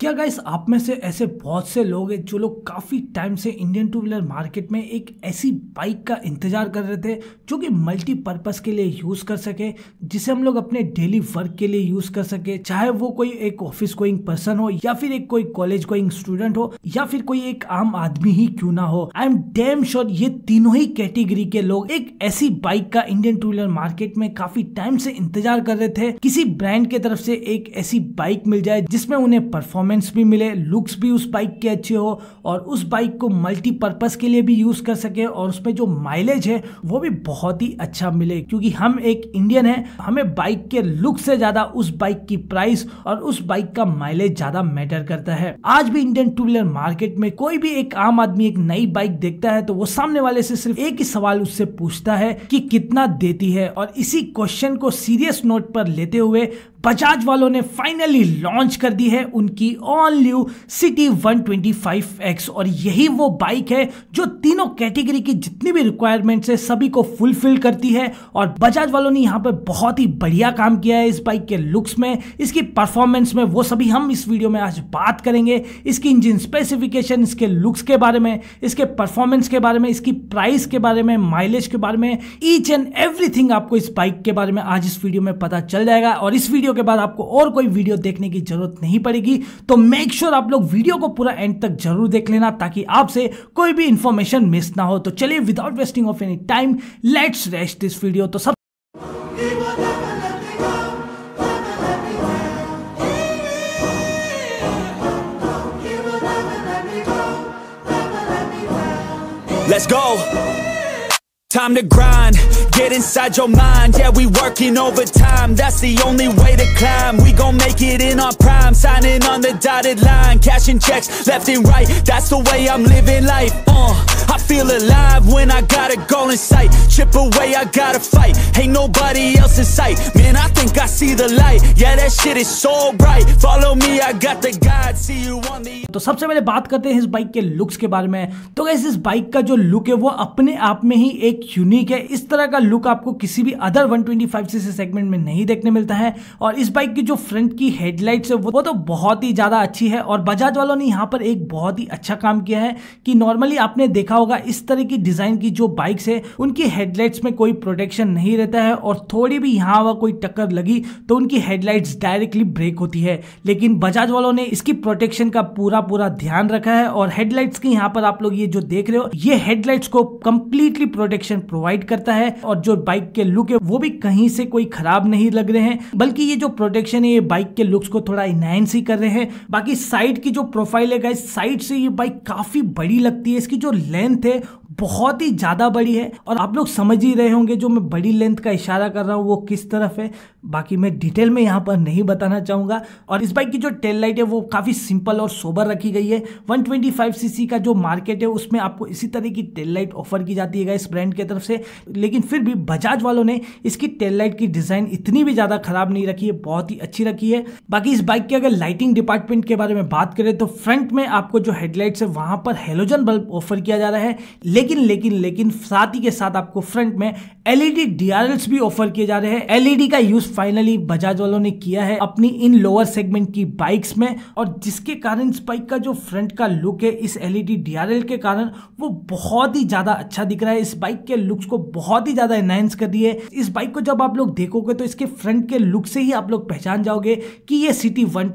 क्या गाइस आप में से ऐसे बहुत से लोग हैं जो लोग काफ़ी टाइम से इंडियन टू व्हीलर मार्केट में एक ऐसी बाइक का इंतज़ार कर रहे थे जो कि मल्टीपर्पज़ के लिए यूज़ कर सके जिसे हम लोग अपने डेली वर्क के लिए यूज़ कर सके चाहे वो कोई एक ऑफिस गोइंग पर्सन हो या फिर एक कोई कॉलेज गोइंग स्टूडेंट हो या फिर कोई एक आम आदमी ही क्यों ना हो आई एम डेम श्योर ये तीनों ही कैटेगरी के लोग एक ऐसी बाइक का इंडियन टू व्हीलर मार्केट में काफ़ी टाइम से इंतजार कर रहे थे किसी ब्रांड की तरफ से एक ऐसी बाइक मिल जाए जिसमें उन्हें परफॉर्म परफॉर्मेंस भी मिले लुक्स भी उस बाइक के अच्छे हो और उस बाइक को मल्टीपर्पज़ के लिए भी यूज़ कर सके और उसमें जो माइलेज है वो भी बहुत ही अच्छा मिले क्योंकि हम एक इंडियन है हमें बाइक के लुक से ज़्यादा उस बाइक की प्राइस और उस बाइक का माइलेज ज़्यादा मैटर करता है आज भी इंडियन टू व्हीलर मार्केट में कोई भी एक आम आदमी एक नई बाइक देखता है तो वो सामने वाले से सिर्फ एक ही सवाल उससे पूछता है कि कितना देती है और इसी क्वेश्चन को सीरियस नोट पर लेते हुए बजाज वालों ने फाइनली लॉन्च कर दी है उनकी ऑल न्यू सिटी 125X और यही वो बाइक है जो तीनों कैटेगरी की जितनी भी रिक्वायरमेंट्स है सभी को फुलफिल करती है और बजाज वालों ने यहाँ पे बहुत ही बढ़िया काम किया है इस बाइक के लुक्स में इसकी परफॉर्मेंस में वो सभी हम इस वीडियो में आज बात करेंगे इसकी इंजन स्पेसिफिकेशन इसके लुक्स के बारे में इसके परफॉर्मेंस के बारे में इसकी प्राइस के बारे में माइलेज के बारे में ईच एंड एवरीथिंग आपको इस बाइक के बारे में आज इस वीडियो में पता चल जाएगा और इस वीडियो वीडियो के बाद आपको और कोई वीडियो देखने की जरूरत नहीं पड़ेगी तो मेक श्योर sure आप लोग वीडियो को पूरा एंड तक जरूर देख लेना ताकि आपसे कोई भी इंफॉर्मेशन मिस ना हो तो चलिए without wasting of any time let's rest this video तो सब Let's go. Time to grind get inside your mind Yeah, we working overtime That's the only way to climb We gon' make it in our prime Signing on the dotted line Cashing checks left and right That's the way I'm living life, uh Feel alive when I got a goal in sight Chip away, I gotta fight Ain't nobody else in sight Man, I think I see the light Yeah, that shit is so bright Follow me, I got the guide See you on the... तो सबसे पहले बात करते हैं इस bike के looks के बारे में तो गैस इस बाइक का जो लुक है वो अपने आप में ही एक यूनिक है इस तरह का लुक आपको किसी भी अदर 125 सीसी सेगमेंट में नहीं देखने मिलता है और इस बाइक की जो फ्रंट की हेडलाइट्स है वो तो बहुत ही ज़्यादा अच्छी है और बजाज वालों ने यहाँ पर एक बहुत ही अच्छा काम किया है कि नॉर्मली आपने देखा होगा इस तरह की डिजाइन की जो बाइक्स है उनकी हेडलाइट्स में कोई प्रोटेक्शन नहीं रहता है और थोड़ी भी यहाँ वहाँ कोई टक्कर लगी तो उनकी हेडलाइट्स डायरेक्टली ब्रेक होती है लेकिन बजाज वालों ने इसकी प्रोटेक्शन का पूरा पूरा ध्यान रखा है और हेडलाइट्स की यहाँ पर आप लोग ये जो देख रहे हो ये हेडलाइट्स को कंप्लीटली प्रोटेक्शन प्रोवाइड करता है और जो बाइक के लुक है वो भी कहीं से कोई खराब नहीं लग रहे हैं बल्कि ये जो प्रोटेक्शन है ये बाइक के लुक्स को थोड़ा इनहेंस ही कर रहे हैं बाकी साइड की जो प्रोफाइल है साइड से ये बाइक काफी बड़ी लगती है इसकी जो लेंथ ter बहुत ही ज़्यादा बड़ी है और आप लोग समझ ही रहे होंगे जो मैं बड़ी लेंथ का इशारा कर रहा हूँ वो किस तरफ है बाकी मैं डिटेल में यहाँ पर नहीं बताना चाहूँगा और इस बाइक की जो टेल लाइट है वो काफ़ी सिंपल और सोबर रखी गई है 125 सीसी का जो मार्केट है उसमें आपको इसी तरह की टेल लाइट ऑफर की जाती है इस ब्रांड की तरफ से लेकिन फिर भी बजाज वालों ने इसकी टेल लाइट की डिज़ाइन इतनी भी ज़्यादा ख़राब नहीं रखी है बहुत ही अच्छी रखी है बाकी इस बाइक की अगर लाइटिंग डिपार्टमेंट के बारे में बात करें तो फ्रंट में आपको जो हेडलाइट्स है वहाँ पर हेलोजन बल्ब ऑफर किया जा रहा है लेकिन लेकिन लेकिन लेकिन साथ ही के साथ आपको फ्रंट में एलईडी डीआरएल्स e भी ऑफर किए जा रहे हैं एलईडी e का यूज फाइनली बजाज वालों ने किया है अपनी इन लोअर सेगमेंट की बाइक्स में और जिसके कारण इस बाइक का जो फ्रंट का लुक है इस एलईडी डीआरएल e के कारण वो बहुत ही ज्यादा अच्छा दिख रहा है इस बाइक के लुक्स को बहुत ही ज्यादा एनहेंस कर दिए इस बाइक को जब आप लोग देखोगे तो इसके फ्रंट के लुक से ही आप लोग पहचान जाओगे कि ये सिटी वन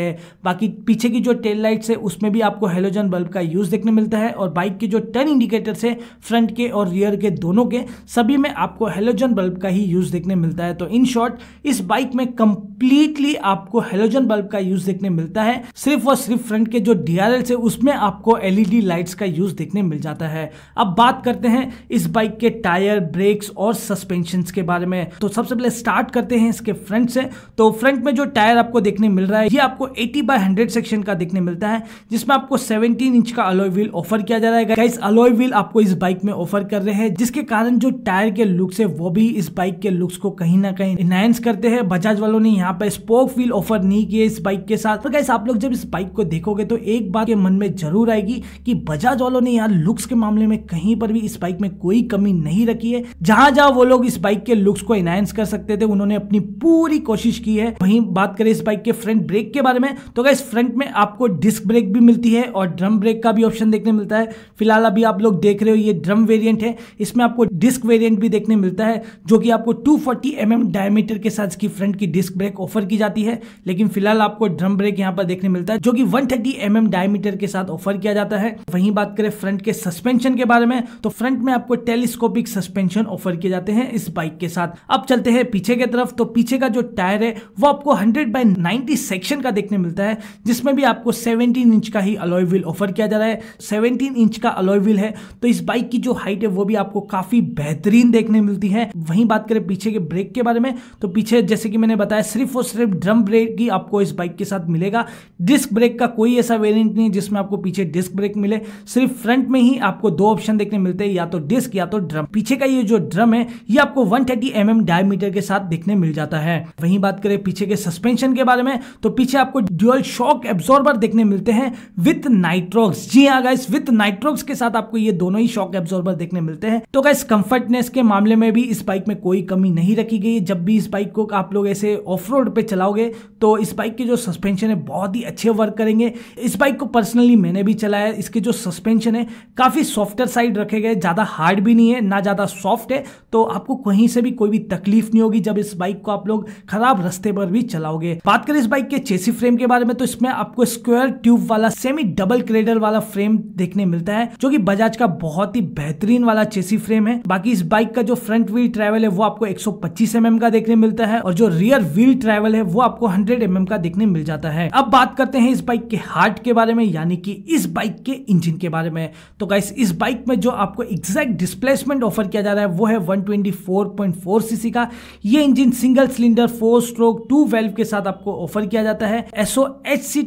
है बाकी पीछे की जो टेल लाइट्स है उसमें भी आपको हेलोजन बल्ब का यूज देखने मिलता है और बाइक की जो टच टर्न इंडिकेटर से फ्रंट के और रियर के दोनों के सभी में आपको हेलोजन बल्ब का ही यूज़ देखने मिलता है तो इन शॉर्ट इस बाइक में कंप्लीटली आपको हेलोजन बल्ब का यूज़ देखने मिलता है सिर्फ और सिर्फ फ्रंट के जो डी है उसमें आपको एलईडी लाइट्स का यूज़ देखने मिल जाता है अब बात करते हैं इस बाइक के टायर ब्रेक्स और सस्पेंशन के बारे में तो सबसे पहले स्टार्ट करते हैं इसके फ्रंट से तो फ्रंट में जो टायर आपको देखने मिल रहा है ये आपको 80 बाय 100 सेक्शन का देखने मिलता है जिसमें आपको 17 इंच का अलोई व्हील ऑफर किया जा रहा है अलॉय व्हील आपको इस बाइक में ऑफर कर रहे हैं जिसके कारण जो टायर के लुक्स है वो भी इस बाइक के लुक्स को कहीं ना कहीं इनहेंस करते हैं बजाज वालों ने यहाँ पर स्पोक व्हील ऑफर नहीं किए इस बाइक के साथ तो आप लोग जब इस बाइक को देखोगे तो एक बात के मन में जरूर आएगी कि बजाज वालों ने यहाँ लुक्स के मामले में कहीं पर भी इस बाइक में कोई कमी नहीं रखी है जहां जहां वो लोग इस बाइक के लुक्स को इनहेंस कर सकते थे उन्होंने अपनी पूरी कोशिश की है वहीं बात करें इस बाइक के फ्रंट ब्रेक के बारे में तो क्या फ्रंट में आपको डिस्क ब्रेक भी मिलती है और ड्रम ब्रेक का भी ऑप्शन देखने मिलता है फिलहाल अभी अभी आप लोग देख रहे हो ये ड्रम वेरिएंट है इसमें आपको डिस्क वेरिएंट भी देखने मिलता है जो कि आपको 240 फोर्टी mm डायमीटर के साथ इसकी फ्रंट की डिस्क ब्रेक ऑफर की जाती है लेकिन फिलहाल आपको ड्रम ब्रेक यहाँ पर देखने मिलता है जो कि 130 थर्टी mm डायमीटर के साथ ऑफर किया जाता है वहीं बात करें फ्रंट के सस्पेंशन के बारे में तो फ्रंट में आपको टेलीस्कोपिक सस्पेंशन ऑफर किए जाते हैं इस बाइक के साथ अब चलते हैं पीछे की तरफ तो पीछे का जो टायर है वो आपको हंड्रेड बाई नाइनटी सेक्शन का देखने मिलता है जिसमें भी आपको सेवनटीन इंच का ही अलॉय व्हील ऑफर किया जा रहा है सेवनटीन इंच का अलॉय व्हील है तो इस बाइक की जो हाइट है वो भी आपको काफी बेहतरीन देखने मिलती है वहीं बात करें पीछे के ब्रेक के बारे में तो पीछे जैसे कि मैंने बताया सिर्फ और सिर्फ ड्रम ब्रेक ही आपको इस बाइक के साथ मिलेगा डिस्क ब्रेक का कोई ऐसा वेरियंट नहीं जिसमें आपको पीछे डिस्क ब्रेक मिले सिर्फ फ्रंट में ही आपको दो ऑप्शन देखने मिलते हैं या तो डिस्क या तो ड्रम पीछे का ये जो ड्रम है ये आपको वन थर्टी एम एम के साथ देखने मिल जाता है वहीं बात करें पीछे के सस्पेंशन के बारे में तो पीछे आपको ड्यूअल शॉक एब्जॉर्बर देखने मिलते हैं विथ नाइट्रोक्स जी हाँ गाइस विथ नाइट्रोक्स के साथ साथ आपको ये दोनों ही शॉक एब्जॉर्बर देखने मिलते हैं तो गैस कंफर्टनेस के मामले में भी इस बाइक में कोई कमी नहीं रखी गई जब भी इस बाइक को आप लोग ऐसे ऑफ रोड पर चलाओगे तो इस बाइक के जो सस्पेंशन है बहुत ही अच्छे वर्क करेंगे इस बाइक को पर्सनली मैंने भी चलाया इसके जो सस्पेंशन है काफ़ी सॉफ्टर साइड रखे गए ज़्यादा हार्ड भी नहीं है ना ज़्यादा सॉफ्ट है तो आपको कहीं से भी कोई भी तकलीफ नहीं होगी जब इस बाइक को आप लोग खराब रस्ते पर भी चलाओगे बात करें इस बाइक के चेसी फ्रेम के बारे में तो इसमें आपको स्क्वायर ट्यूब वाला सेमी डबल क्रेडर वाला फ्रेम देखने मिलता है जो कि बजाज का बहुत ही बेहतरीन वाला चेसी फ्रेम है बाकी इस बाइक का जो फ्रंट व्हील ट्रैवल है वो आपको 125 सौ mm का देखने मिलता है और जो रियर व्हील ट्रैवल है वो आपको 100 एमएम mm का देखने मिल जाता है अब बात करते हैं इस बाइक के हार्ट के बारे में यानी कि इस बाइक के इंजिन के बारे में तो गाइस इस बाइक में जो आपको एग्जैक्ट डिस्प्लेसमेंट ऑफर किया जा रहा है वो है वन सीसी का ये engine single cylinder four stroke two valve के साथ आपको ऑफर किया जाता है एसओ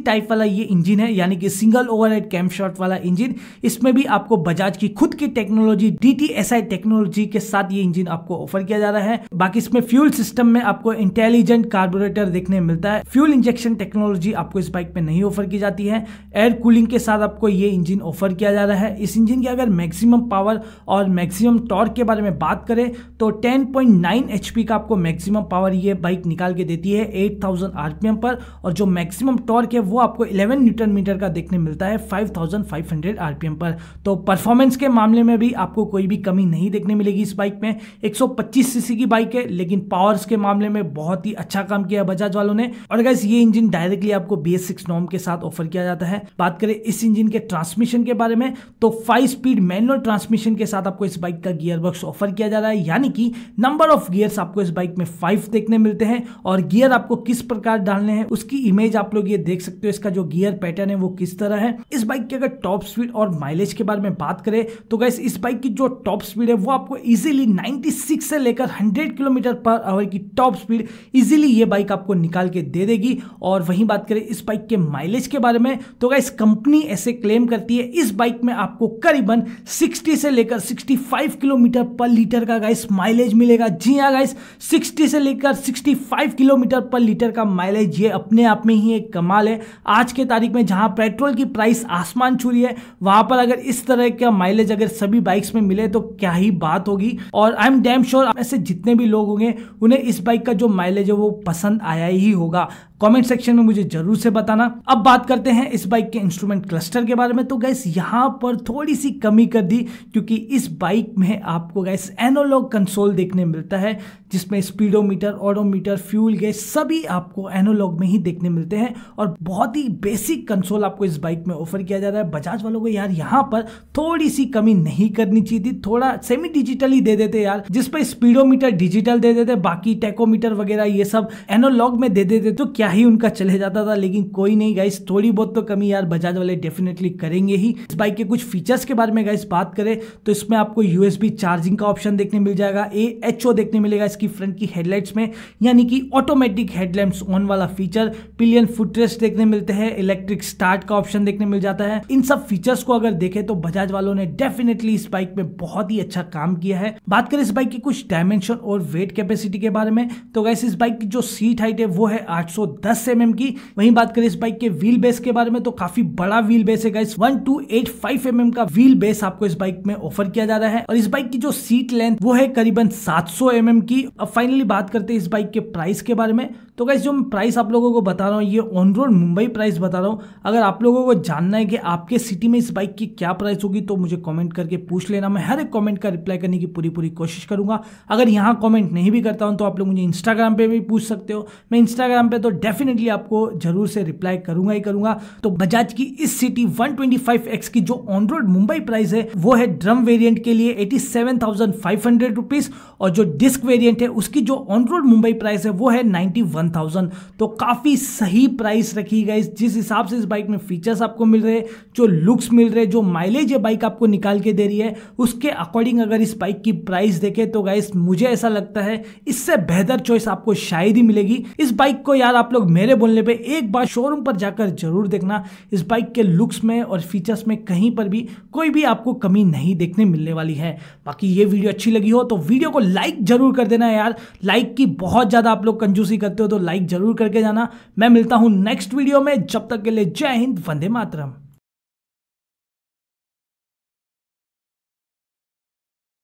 टाइप वाला ये इंजिन है यानी कि सिंगल ओवर हेड वाला इंजिन इसमें भी आप आपको बजाज की खुद की टेक्नोलॉजी डीटीएसआई टेक्नोलॉजी के साथ ये इंजन आपको ऑफर किया जा रहा है बाकी इसमें फ्यूल सिस्टम में आपको इंटेलिजेंट कार्बोरेटर देखने मिलता है फ्यूल इंजेक्शन टेक्नोलॉजी आपको इस बाइक में नहीं ऑफर की जाती है एयर कूलिंग के साथ आपको ये इंजन ऑफर किया जा रहा है इस इंजन की अगर मैक्सिमम पावर और मैक्सिमम टॉर्क के बारे में बात करें तो 10.9 पॉइंट का आपको मैक्सिमम पावर ये बाइक निकाल के देती है 8000 थाउजेंड पर और जो मैक्सिमम टॉर्क है वो आपको 11 न्यूटन मीटर का देखने मिलता है 5500 आरपीएम पर तो परफॉर्मेंस के मामले में भी आपको कोई भी कमी नहीं देखने मिलेगी इस बाइक में 125 सीसी की बाइक है लेकिन पावर्स के मामले में बहुत ही अच्छा काम किया बजाज वालों ने और अगर ये इंजन डायरेक्टली आपको बी एस नॉम के साथ ऑफर किया जाता है बात करें इस इंजन के ट्रांसमिशन के बारे में तो फाइव स्पीड मैनुअल ट्रांसमिशन के साथ आपको इस बाइक का गियर बॉक्स ऑफर किया जा रहा है यानी कि नंबर ऑफ गियर्स आपको इस बाइक में फाइव देखने मिलते हैं और गियर आपको किस प्रकार डालने हैं उसकी इमेज आप लोग ये देख सकते हो इसका जो गियर पैटर्न है वो किस तरह है इस बाइक के अगर टॉप स्पीड और माइलेज के बारे में बात करें तो गैस इस बाइक की जो टॉप स्पीड है वो आपको इजीली 96 से लेकर 100 किलोमीटर पर आवर की टॉप स्पीड इजीली ये बाइक आपको निकाल के दे देगी और वहीं बात करें इस बाइक के माइलेज के बारे में तो गैस कंपनी ऐसे क्लेम करती है इस बाइक में आपको करीबन सिक्सटी से लेकर सिक्सटी किलोमीटर पर लीटर का गैस माइलेज मिलेगा जी हाँ गैस सिक्सटी से लेकर सिक्सटी किलोमीटर पर लीटर का माइलेज ये अपने आप में ही एक कमाल है आज के तारीख में जहां पेट्रोल की प्राइस आसमान छू रही है वहां पर अगर इस तरह तरह का माइलेज अगर सभी बाइक्स में मिले तो क्या ही बात होगी और आई एम डैम श्योर ऐसे जितने भी लोग होंगे उन्हें इस बाइक का जो माइलेज है वो पसंद आया ही होगा कमेंट सेक्शन में मुझे जरूर से बताना अब बात करते हैं इस बाइक के इंस्ट्रूमेंट क्लस्टर के बारे में तो गैस यहाँ पर थोड़ी सी कमी कर दी क्योंकि इस बाइक में आपको गैस एनोलॉग कंसोल देखने मिलता है जिसमें स्पीडोमीटर ऑडोमीटर फ्यूल गैस सभी आपको एनोलॉग में ही देखने मिलते हैं और बहुत ही बेसिक कंसोल आपको इस बाइक में ऑफर किया जा रहा है बजाज वालों को यार यहाँ पर थोड़ी सी कमी नहीं करनी चाहिए थी थोड़ा सेमी डिजिटल ही दे देते यार जिसपे स्पीडोमीटर डिजिटल दे देते बाकी टेकोमीटर वगैरह ये सब एनोलॉग में दे देते तो क्या ही उनका चले जाता था लेकिन कोई नहीं गाइस थोड़ी बहुत तो कमी यार बजाज वाले डेफिनेटली करेंगे ही इस बाइक के कुछ फीचर्स के बारे में गाइस बात करें तो इसमें आपको यूएसबी चार्जिंग का ऑप्शन देखने मिल जाएगा ए एच ओ देखने मिलेगा इसकी फ्रंट की हेडलाइट्स में यानी कि ऑटोमेटिक हेडलाइट्स ऑन वाला फीचर पिलियन फुटरेस्ट देखने मिलते हैं इलेक्ट्रिक स्टार्ट का ऑप्शन देखने मिल जाता है इन सब फीचर्स को अगर देखे तो बजाज वालों ने डेफिनेटली इस बाइक में बहुत ही अच्छा काम किया है बात करें इस बाइक की कुछ डायमेंशन और वेट कैपेसिटी के बारे में तो गैस इस बाइक की जो सीट हाइट है वो है आठ दस एम की वहीं बात करें इस बाइक के व्हील बेस के बारे में तो काफी बड़ा व्हील बेस है गाइस एम mm का व्हील बेस आपको इस बाइक में ऑफर किया जा रहा है और इस बाइक की जो सीट लेंथ वो है करीबन सात सौ mm की अब फाइनली बात करते हैं इस बाइक के प्राइस के बारे में तो गैस जो मैं प्राइस आप लोगों को बता रहा हूँ ये ऑन रोड मुंबई प्राइस बता रहा हूँ अगर आप लोगों को जानना है कि आपके सिटी में इस बाइक की क्या प्राइस होगी तो मुझे कॉमेंट करके पूछ लेना मैं हर एक कॉमेंट का रिप्लाई करने की पूरी पूरी कोशिश करूँगा अगर यहाँ कॉमेंट नहीं भी करता हूँ तो आप लोग मुझे इंस्टाग्राम पर भी पूछ सकते हो मैं इंस्टाग्राम पर तो डेफिनेटली आपको जरूर से रिप्लाई करूँगा ही करूँगा तो बजाज की इस सिटी वन की जो ऑन रोड मुंबई प्राइस है वो है ड्रम वेरियंट के लिए eighty seven thousand five hundred rupees और जो डिस्क वेरियंट है उसकी जो ऑन रोड मुंबई प्राइस है वो है नाइन्टी वन वन थाउजेंड तो काफ़ी सही प्राइस रखी गई जिस हिसाब से इस बाइक में फीचर्स आपको मिल रहे जो लुक्स मिल रहे जो माइलेज ये बाइक आपको निकाल के दे रही है उसके अकॉर्डिंग अगर इस बाइक की प्राइस देखें तो गाइस मुझे ऐसा लगता है इससे बेहतर चॉइस आपको शायद ही मिलेगी इस बाइक को यार आप लोग मेरे बोलने पर एक बार शोरूम पर जाकर जरूर देखना इस बाइक के लुक्स में और फीचर्स में कहीं पर भी कोई भी आपको कमी नहीं देखने मिलने वाली है बाकी ये वीडियो अच्छी लगी हो तो वीडियो को लाइक जरूर कर देना यार लाइक की बहुत ज़्यादा आप लोग कंजूसी करते हो तो तो लाइक जरूर करके जाना मैं मिलता हूं नेक्स्ट वीडियो में जब तक के लिए जय हिंद वंदे मातरम